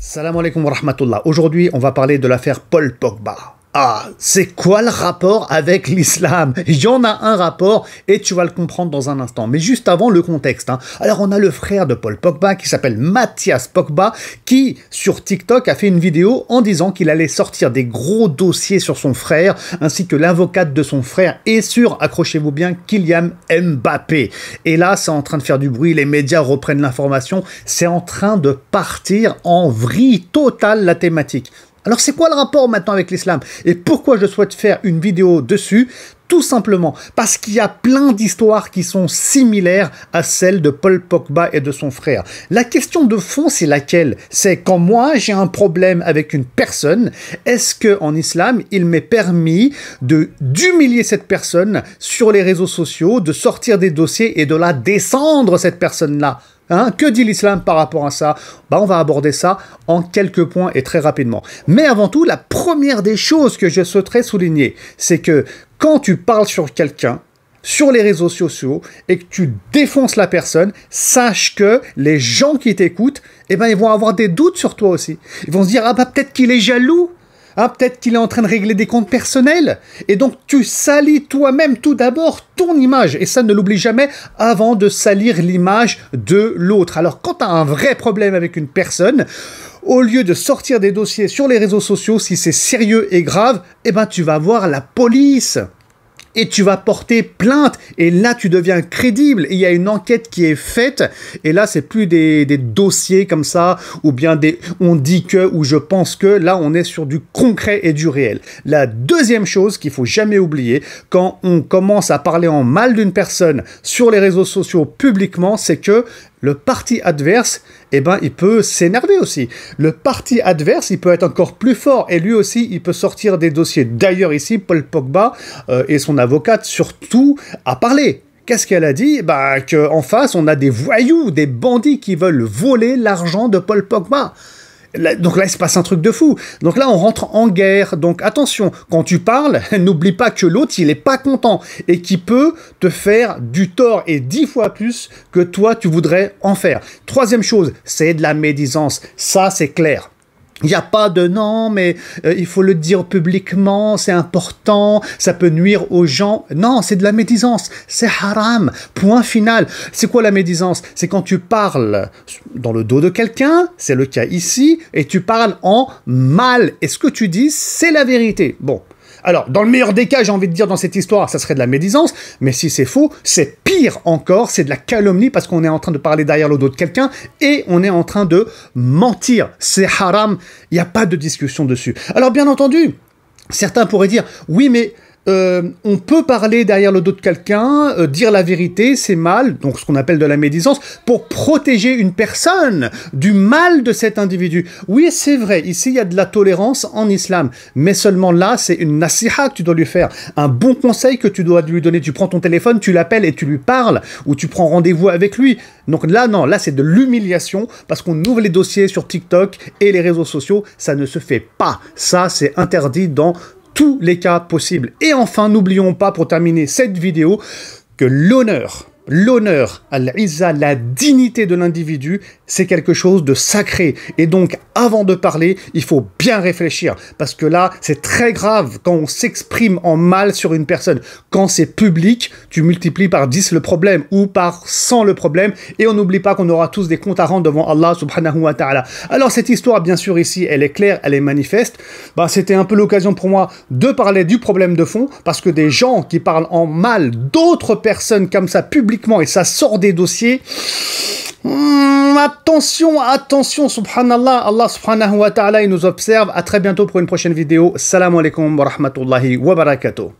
Salam alaikum wa rahmatullah. Aujourd'hui, on va parler de l'affaire Paul Pogba. Ah, c'est quoi le rapport avec l'islam Il y en a un rapport et tu vas le comprendre dans un instant. Mais juste avant le contexte. Hein. Alors on a le frère de Paul Pogba qui s'appelle Mathias Pogba qui sur TikTok a fait une vidéo en disant qu'il allait sortir des gros dossiers sur son frère ainsi que l'avocate de son frère et sur, accrochez-vous bien, Kylian Mbappé. Et là c'est en train de faire du bruit, les médias reprennent l'information, c'est en train de partir en vrille totale la thématique. Alors c'est quoi le rapport maintenant avec l'islam Et pourquoi je souhaite faire une vidéo dessus tout simplement parce qu'il y a plein d'histoires qui sont similaires à celles de Paul Pogba et de son frère. La question de fond, c'est laquelle C'est quand moi j'ai un problème avec une personne, est-ce qu'en islam il m'est permis de d'humilier cette personne sur les réseaux sociaux, de sortir des dossiers et de la descendre cette personne-là Hein, que dit l'islam par rapport à ça bah, On va aborder ça en quelques points et très rapidement. Mais avant tout, la première des choses que je souhaiterais souligner, c'est que quand tu parles sur quelqu'un, sur les réseaux sociaux et que tu défonces la personne, sache que les gens qui t'écoutent, eh ben, ils vont avoir des doutes sur toi aussi. Ils vont se dire, ah bah peut-être qu'il est jaloux. Ah, peut-être qu'il est en train de régler des comptes personnels. Et donc, tu salis toi-même tout d'abord ton image. Et ça, ne l'oublie jamais avant de salir l'image de l'autre. Alors, quand tu as un vrai problème avec une personne, au lieu de sortir des dossiers sur les réseaux sociaux, si c'est sérieux et grave, eh ben, tu vas voir la police et tu vas porter plainte. Et là, tu deviens crédible. Il y a une enquête qui est faite. Et là, c'est plus des, dossiers comme ça, ou bien des on dit que, ou je pense que. Là, on est sur du concret et du réel. La deuxième chose qu'il faut jamais oublier, quand on commence à parler en mal d'une personne sur les réseaux sociaux publiquement, c'est que le parti adverse, eh ben, il peut s'énerver aussi. Le parti adverse, il peut être encore plus fort. Et lui aussi, il peut sortir des dossiers. D'ailleurs, ici, Paul Pogba euh, et son avocate, surtout, a parlé. Qu'est-ce qu'elle a dit Ben, qu'en face, on a des voyous, des bandits qui veulent voler l'argent de Paul Pogba donc là, il se passe un truc de fou. Donc là, on rentre en guerre. Donc attention, quand tu parles, n'oublie pas que l'autre, il est pas content et qui peut te faire du tort et dix fois plus que toi, tu voudrais en faire. Troisième chose, c'est de la médisance. Ça, c'est clair. Il n'y a pas de non, mais euh, il faut le dire publiquement, c'est important, ça peut nuire aux gens. Non, c'est de la médisance, c'est haram, point final. C'est quoi la médisance C'est quand tu parles dans le dos de quelqu'un, c'est le cas ici, et tu parles en mal, et ce que tu dis, c'est la vérité. Bon. Alors, dans le meilleur des cas, j'ai envie de dire dans cette histoire, ça serait de la médisance, mais si c'est faux, c'est encore, c'est de la calomnie parce qu'on est en train de parler derrière le dos de quelqu'un et on est en train de mentir. C'est haram, il n'y a pas de discussion dessus. Alors bien entendu, certains pourraient dire, oui mais euh, on peut parler derrière le dos de quelqu'un, euh, dire la vérité, c'est mal, donc ce qu'on appelle de la médisance, pour protéger une personne du mal de cet individu. Oui, c'est vrai, ici il y a de la tolérance en islam, mais seulement là, c'est une nasiha que tu dois lui faire, un bon conseil que tu dois lui donner. Tu prends ton téléphone, tu l'appelles et tu lui parles, ou tu prends rendez-vous avec lui. Donc là, non, là c'est de l'humiliation, parce qu'on ouvre les dossiers sur TikTok et les réseaux sociaux, ça ne se fait pas. Ça, c'est interdit dans tous les cas possibles. Et enfin, n'oublions pas pour terminer cette vidéo que l'honneur l'honneur, al la dignité de l'individu, c'est quelque chose de sacré. Et donc, avant de parler, il faut bien réfléchir. Parce que là, c'est très grave quand on s'exprime en mal sur une personne. Quand c'est public, tu multiplies par 10 le problème ou par 100 le problème. Et on n'oublie pas qu'on aura tous des comptes à rendre devant Allah subhanahu wa ta'ala. Alors, cette histoire, bien sûr, ici, elle est claire, elle est manifeste. Bah, C'était un peu l'occasion pour moi de parler du problème de fond. Parce que des gens qui parlent en mal d'autres personnes comme ça, publiquement, et ça sort des dossiers. Hmm, attention, attention, subhanallah, Allah subhanahu wa ta'ala, nous observe. À très bientôt pour une prochaine vidéo. Salam alaikum wa rahmatullahi wa barakatuh.